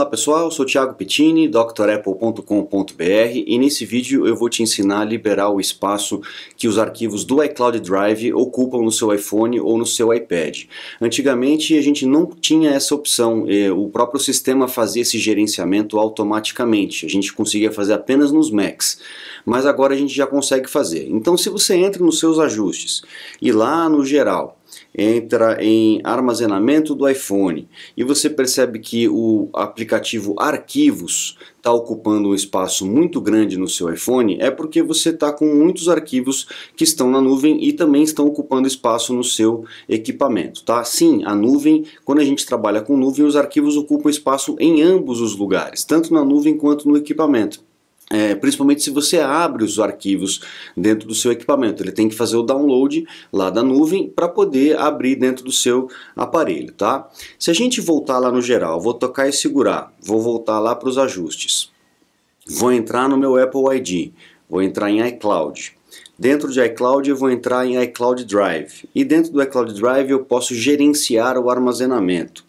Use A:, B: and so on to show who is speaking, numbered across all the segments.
A: Olá pessoal, sou Thiago Pettini, drapple.com.br e nesse vídeo eu vou te ensinar a liberar o espaço que os arquivos do iCloud Drive ocupam no seu iPhone ou no seu iPad. Antigamente a gente não tinha essa opção, é, o próprio sistema fazia esse gerenciamento automaticamente, a gente conseguia fazer apenas nos Macs, mas agora a gente já consegue fazer. Então se você entra nos seus ajustes e lá no geral entra em armazenamento do iPhone e você percebe que o aplicativo Arquivos está ocupando um espaço muito grande no seu iPhone, é porque você está com muitos arquivos que estão na nuvem e também estão ocupando espaço no seu equipamento, tá? Sim, a nuvem, quando a gente trabalha com nuvem, os arquivos ocupam espaço em ambos os lugares, tanto na nuvem quanto no equipamento. É, principalmente se você abre os arquivos dentro do seu equipamento, ele tem que fazer o download lá da nuvem para poder abrir dentro do seu aparelho, tá? Se a gente voltar lá no geral, vou tocar e segurar, vou voltar lá para os ajustes, vou entrar no meu Apple ID, vou entrar em iCloud, Dentro de iCloud eu vou entrar em iCloud Drive. E dentro do iCloud Drive eu posso gerenciar o armazenamento.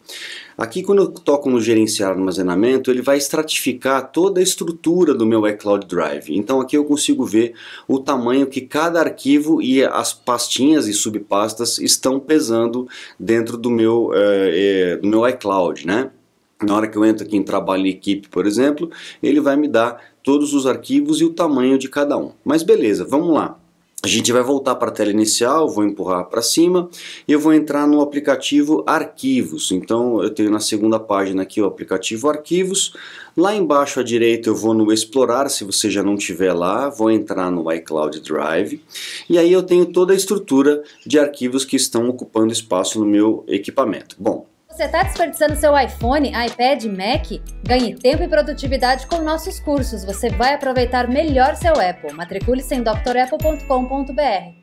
A: Aqui quando eu toco no gerenciar armazenamento, ele vai estratificar toda a estrutura do meu iCloud Drive. Então aqui eu consigo ver o tamanho que cada arquivo e as pastinhas e subpastas estão pesando dentro do meu, é, é, do meu iCloud, né? Na hora que eu entro aqui em trabalho em equipe, por exemplo, ele vai me dar todos os arquivos e o tamanho de cada um. Mas beleza, vamos lá. A gente vai voltar para a tela inicial, vou empurrar para cima e eu vou entrar no aplicativo Arquivos. Então eu tenho na segunda página aqui o aplicativo Arquivos. Lá embaixo à direita eu vou no Explorar, se você já não tiver lá, vou entrar no iCloud Drive. E aí eu tenho toda a estrutura de arquivos que estão ocupando espaço no meu equipamento. Bom, você está desperdiçando seu iPhone, iPad, Mac? Ganhe tempo e produtividade com nossos cursos. Você vai aproveitar melhor seu Apple. Matricule-se em drapple.com.br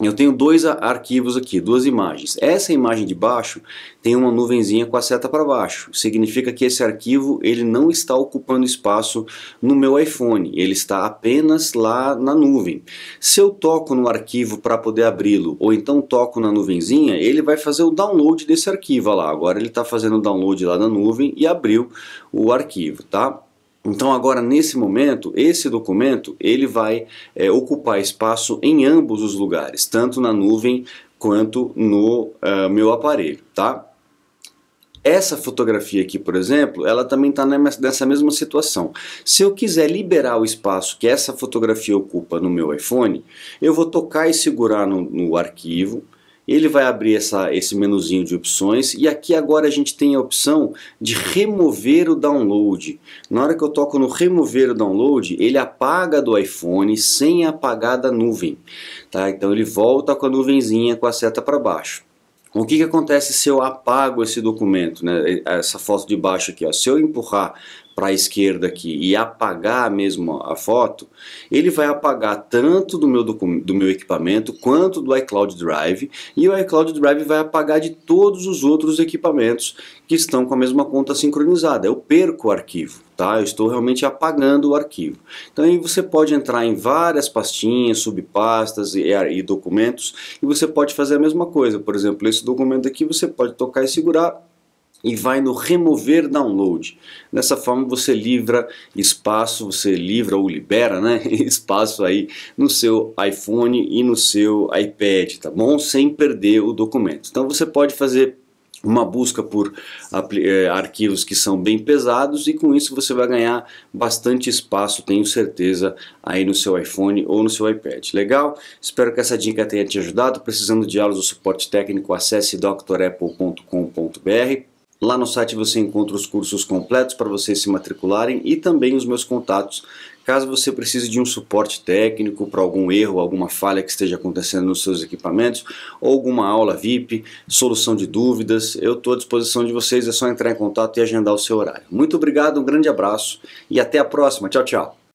A: eu tenho dois arquivos aqui, duas imagens. Essa imagem de baixo tem uma nuvenzinha com a seta para baixo. Significa que esse arquivo ele não está ocupando espaço no meu iPhone. Ele está apenas lá na nuvem. Se eu toco no arquivo para poder abri-lo, ou então toco na nuvenzinha, ele vai fazer o download desse arquivo. Olha lá, agora ele está fazendo o download lá na nuvem e abriu o arquivo, tá? Então agora nesse momento, esse documento ele vai é, ocupar espaço em ambos os lugares, tanto na nuvem quanto no uh, meu aparelho, tá? Essa fotografia aqui, por exemplo, ela também está nessa mesma situação. Se eu quiser liberar o espaço que essa fotografia ocupa no meu iPhone, eu vou tocar e segurar no, no arquivo, ele vai abrir essa, esse menuzinho de opções e aqui agora a gente tem a opção de remover o download. Na hora que eu toco no remover o download, ele apaga do iPhone sem apagar da nuvem. Tá? Então ele volta com a nuvenzinha com a seta para baixo. O que, que acontece se eu apago esse documento, né? essa foto de baixo aqui? Ó. Se eu empurrar para a esquerda aqui e apagar mesmo a foto, ele vai apagar tanto do meu, do meu equipamento quanto do iCloud Drive e o iCloud Drive vai apagar de todos os outros equipamentos que estão com a mesma conta sincronizada. Eu perco o arquivo, tá? Eu estou realmente apagando o arquivo. Então aí você pode entrar em várias pastinhas, subpastas e, e documentos e você pode fazer a mesma coisa. Por exemplo, esse documento aqui você pode tocar e segurar e vai no remover download. Dessa forma você livra espaço, você livra ou libera, né, espaço aí no seu iPhone e no seu iPad, tá bom? Sem perder o documento. Então você pode fazer uma busca por eh, arquivos que são bem pesados e com isso você vai ganhar bastante espaço, tenho certeza, aí no seu iPhone ou no seu iPad. Legal? Espero que essa dica tenha te ajudado. Precisando de aulas ou suporte técnico, acesse drapple.com.br Lá no site você encontra os cursos completos para vocês se matricularem e também os meus contatos, caso você precise de um suporte técnico para algum erro, alguma falha que esteja acontecendo nos seus equipamentos, ou alguma aula VIP, solução de dúvidas, eu estou à disposição de vocês, é só entrar em contato e agendar o seu horário. Muito obrigado, um grande abraço e até a próxima. Tchau, tchau.